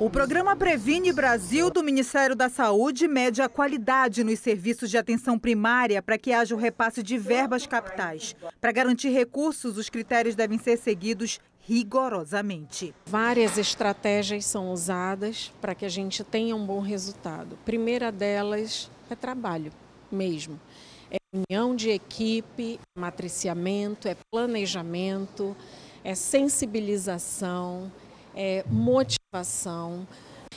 O programa Previne Brasil do Ministério da Saúde mede a qualidade nos serviços de atenção primária para que haja o repasse de verbas capitais. Para garantir recursos, os critérios devem ser seguidos rigorosamente. Várias estratégias são usadas para que a gente tenha um bom resultado. A primeira delas é trabalho mesmo. É união de equipe, é matriciamento, é planejamento, é sensibilização, é motivação participação.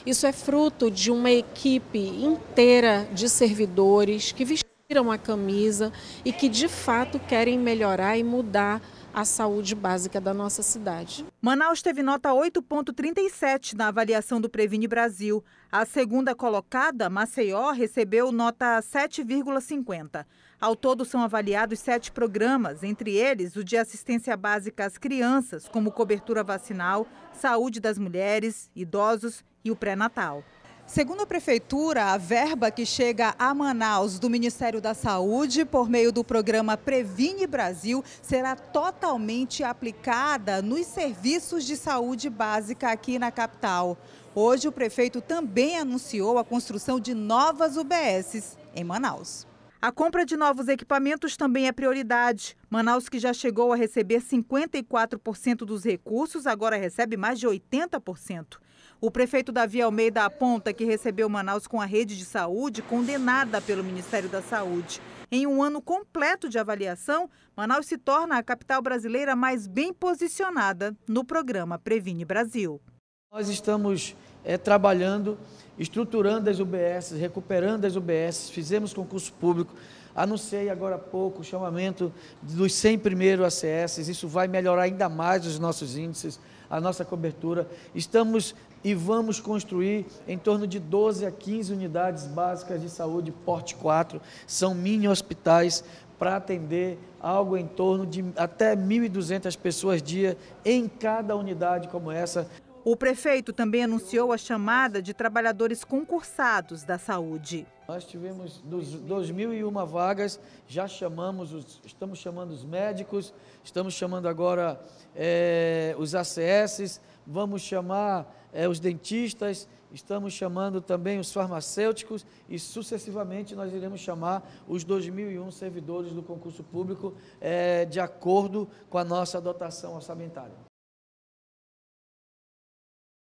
Isso é fruto de uma equipe inteira de servidores que vestiram a camisa e que de fato querem melhorar e mudar a saúde básica da nossa cidade. Manaus teve nota 8,37 na avaliação do Previne Brasil. A segunda colocada, Maceió, recebeu nota 7,50. Ao todo, são avaliados sete programas, entre eles o de assistência básica às crianças, como cobertura vacinal, saúde das mulheres, idosos e o pré-natal. Segundo a Prefeitura, a verba que chega a Manaus do Ministério da Saúde por meio do programa Previne Brasil será totalmente aplicada nos serviços de saúde básica aqui na capital. Hoje, o prefeito também anunciou a construção de novas UBSs em Manaus. A compra de novos equipamentos também é prioridade. Manaus, que já chegou a receber 54% dos recursos, agora recebe mais de 80%. O prefeito Davi Almeida aponta que recebeu Manaus com a rede de saúde condenada pelo Ministério da Saúde. Em um ano completo de avaliação, Manaus se torna a capital brasileira mais bem posicionada no programa Previne Brasil. Nós estamos é, trabalhando, estruturando as UBS, recuperando as UBS, fizemos concurso público, anunciei agora há pouco o chamamento dos 100 primeiros ACS, isso vai melhorar ainda mais os nossos índices, a nossa cobertura. Estamos e vamos construir em torno de 12 a 15 unidades básicas de saúde, porte 4, são mini hospitais para atender algo em torno de até 1.200 pessoas dia em cada unidade como essa. O prefeito também anunciou a chamada de trabalhadores concursados da saúde. Nós tivemos dos 2001 vagas, já chamamos, os, estamos chamando os médicos, estamos chamando agora é, os ACS, vamos chamar é, os dentistas, estamos chamando também os farmacêuticos e sucessivamente nós iremos chamar os 2001 servidores do concurso público é, de acordo com a nossa dotação orçamentária.